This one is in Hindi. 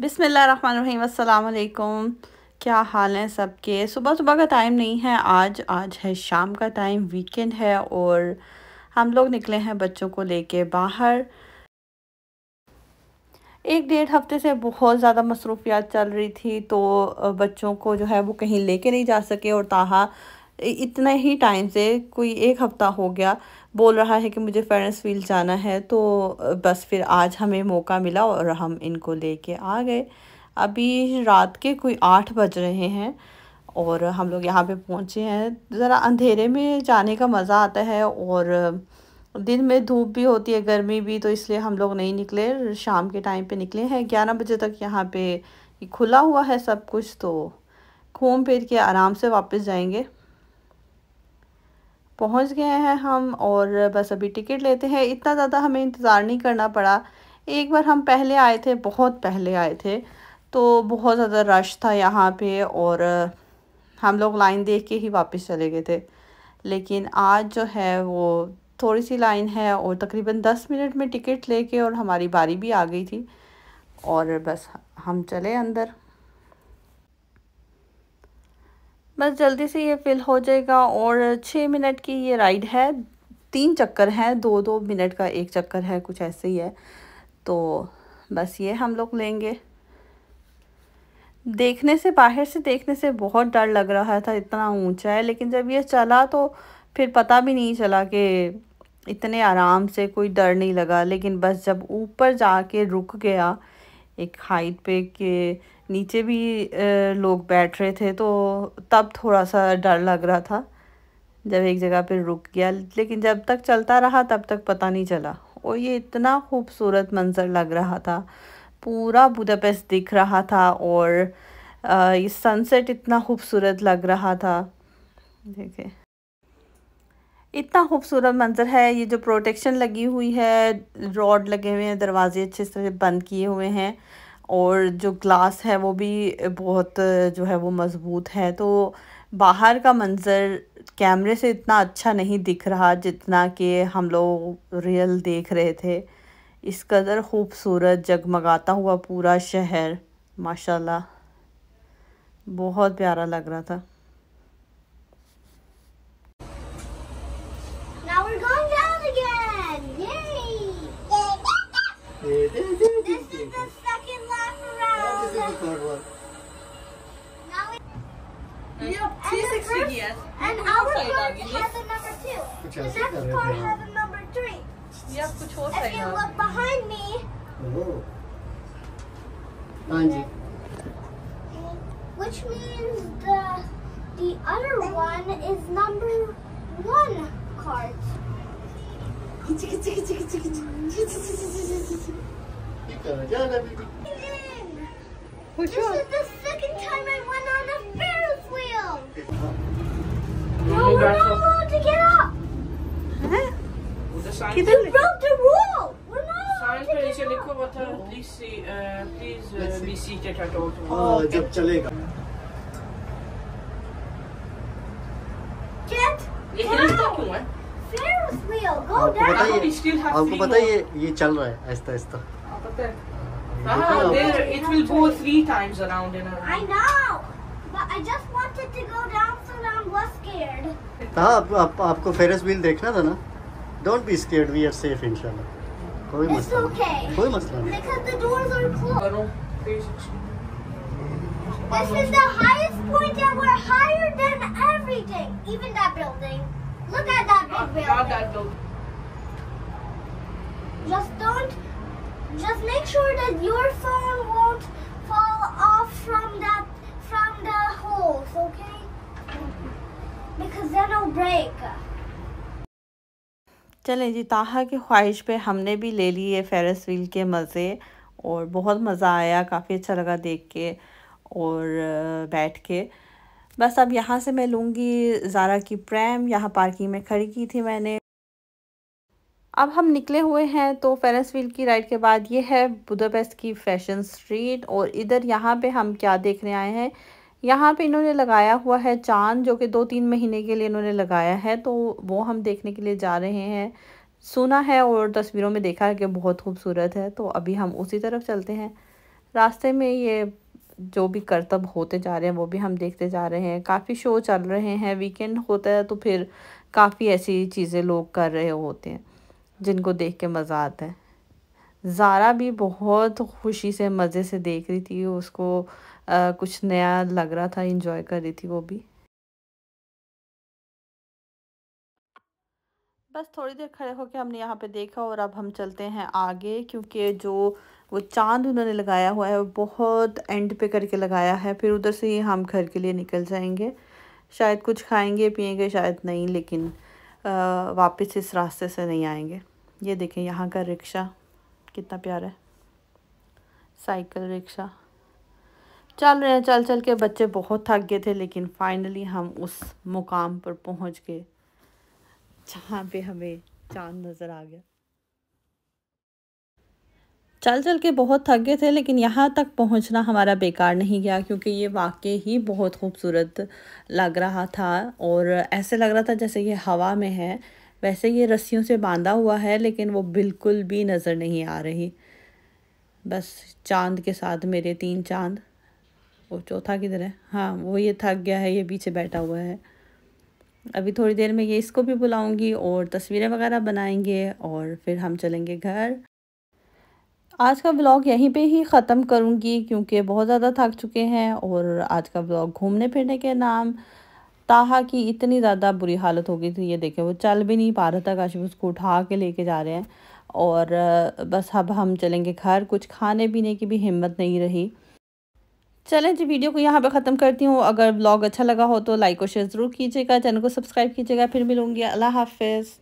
बिसमीम अल्लाम क्या हाल है सबके सुबह सुबह का टाइम नहीं है आज आज है शाम का टाइम वीकेंड है और हम लोग निकले हैं बच्चों को लेके बाहर एक डेढ़ हफ्ते से बहुत ज़्यादा मसरूफियात चल रही थी तो बच्चों को जो है वो कहीं लेके नहीं जा सके और ताहा इतना ही टाइम से कोई एक हफ़्ता हो गया बोल रहा है कि मुझे फेरेंस फील्ड जाना है तो बस फिर आज हमें मौका मिला और हम इनको लेके आ गए अभी रात के कोई आठ बज रहे हैं और हम लोग यहाँ पे पहुँचे हैं ज़रा अंधेरे में जाने का मज़ा आता है और दिन में धूप भी होती है गर्मी भी तो इसलिए हम लोग नहीं निकले शाम के टाइम पे निकले हैं ग्यारह बजे तक यहाँ पे खुला हुआ है सब कुछ तो घूम फिर के आराम से वापस जाएंगे पहुंच गए हैं हम और बस अभी टिकट लेते हैं इतना ज़्यादा हमें इंतज़ार नहीं करना पड़ा एक बार हम पहले आए थे बहुत पहले आए थे तो बहुत ज़्यादा रश था यहाँ पे और हम लोग लाइन देख के ही वापस चले गए थे लेकिन आज जो है वो थोड़ी सी लाइन है और तकरीबन दस मिनट में टिकट लेके और हमारी बारी भी आ गई थी और बस हम चले अंदर बस जल्दी से ये फिल हो जाएगा और छः मिनट की ये राइड है तीन चक्कर हैं दो दो मिनट का एक चक्कर है कुछ ऐसे ही है तो बस ये हम लोग लेंगे देखने से बाहर से देखने से बहुत डर लग रहा था इतना ऊंचा है लेकिन जब ये चला तो फिर पता भी नहीं चला कि इतने आराम से कोई डर नहीं लगा लेकिन बस जब ऊपर जाके रुक गया एक हाइट पे के नीचे भी लोग बैठ रहे थे तो तब थोड़ा सा डर लग रहा था जब एक जगह पर रुक गया लेकिन जब तक चलता रहा तब तक पता नहीं चला और ये इतना खूबसूरत मंज़र लग रहा था पूरा बुदापेस्ट दिख रहा था और ये सनसेट इतना खूबसूरत लग रहा था देखे इतना खूबसूरत मंजर है ये जो प्रोटेक्शन लगी हुई है रॉड लगे हुए हैं दरवाजे अच्छे से बंद किए हुए हैं और जो ग्लास है वो भी बहुत जो है वो मज़बूत है तो बाहर का मंज़र कैमरे से इतना अच्छा नहीं दिख रहा जितना कि हम लोग रियल देख रहे थे इस कदर खूबसूरत जगमगाता हुआ पूरा शहर माशाल्लाह बहुत प्यारा लग रहा था T6 yes. And our car has a number two. The next card has a number three. If you look behind me. Oh. which means the the other one is number one card. this is the second time I We're not allowed to get up. Huh? you broke the rule. We're not allowed to get up. Uh, please, uh, please uh, be seated at all. Oh, okay. jab chalega. आपको पता है ये ये चल रहा है आहिस्ता आहिस्ता पता है Ah, there, it will go three times around in a row. I know, but I just wanted to go down हाँ आप, आप, आपको फेरस व्हील देखना था ना don't be scared we are safe इंशाल्लाह कोई मसला okay. कोई मसला नहीं This is the highest point and we're higher than everything, even that building. Look at that big building. Just don't, just make sure that your phone won't fall off from that, from the holes, okay? चलें चले जी ताहा की ख्वाहिश पे हमने भी ले ली है फेरस व्हील के मज़े और बहुत मज़ा आया काफ़ी अच्छा लगा देख के और बैठ के बस अब यहाँ से मैं लूँगी ज़ारा की प्रेम यहाँ पार्किंग में खड़ी की थी मैंने अब हम निकले हुए हैं तो फेरस व्हील की राइड के बाद ये है बुदापेस्ट की फैशन स्ट्रीट और इधर यहाँ पे हम क्या देखने आए हैं यहाँ पे इन्होंने लगाया हुआ है चांद जो कि दो तीन महीने के लिए इन्होंने लगाया है तो वो हम देखने के लिए जा रहे हैं सुना है और तस्वीरों में देखा है कि बहुत खूबसूरत है तो अभी हम उसी तरफ चलते हैं रास्ते में ये जो भी करतब होते जा रहे हैं वो भी हम देखते जा रहे हैं काफ़ी शो चल रहे हैं वीकेंड होता है तो फिर काफ़ी ऐसी चीज़ें लोग कर रहे होते हैं जिनको देख के मज़ा आता है ज़ारा भी बहुत खुशी से मज़े से देख रही थी उसको आ, कुछ नया लग रहा था इंजॉय कर रही थी वो भी बस थोड़ी देर खड़े होकर हमने यहाँ पे देखा और अब हम चलते हैं आगे क्योंकि जो वो चांद उन्होंने लगाया हुआ है वो बहुत एंड पे करके लगाया है फिर उधर से ही हम घर के लिए निकल जाएंगे शायद कुछ खाएंगे पिएंगे शायद नहीं लेकिन आ, वापस इस रास्ते से नहीं आएंगे ये देखें यहाँ का रिक्शा कितना प्यारा है साइकिल रिक्शा चल रहे हैं चल चल के बच्चे बहुत थक गए थे लेकिन फाइनली हम उस मुकाम पर पहुंच गए जहाँ पे हमें चांद नज़र आ गया चल चल के बहुत थक गए थे लेकिन यहाँ तक पहुँचना हमारा बेकार नहीं गया क्योंकि ये वाकई ही बहुत खूबसूरत लग रहा था और ऐसे लग रहा था जैसे ये हवा में है वैसे ये रस्सियों से बांधा हुआ है लेकिन वो बिल्कुल भी नज़र नहीं आ रही बस चांद के साथ मेरे तीन चांद वो चौथा किधर है हाँ वो ये थक गया है ये पीछे बैठा हुआ है अभी थोड़ी देर में ये इसको भी बुलाऊंगी और तस्वीरें वगैरह बनाएंगे और फिर हम चलेंगे घर आज का ब्लॉग यहीं पे ही ख़त्म करूँगी क्योंकि बहुत ज़्यादा थक चुके हैं और आज का ब्लॉग घूमने फिरने के नाम ताहा की इतनी ज़्यादा बुरी हालत हो गई थी ये देखे वो चल भी नहीं पा रहा था काशिफ उसको उठा के लेके जा रहे हैं और बस अब हम चलेंगे घर कुछ खाने पीने की भी हिम्मत नहीं रही चलें जी वीडियो को यहाँ पे ख़त्म करती हूँ अगर ब्लॉग अच्छा लगा हो तो लाइक और शेयर ज़रूर कीजिएगा चैनल को सब्सक्राइब कीजिएगा फिर मिलूँगी अल्लाह हाफिज़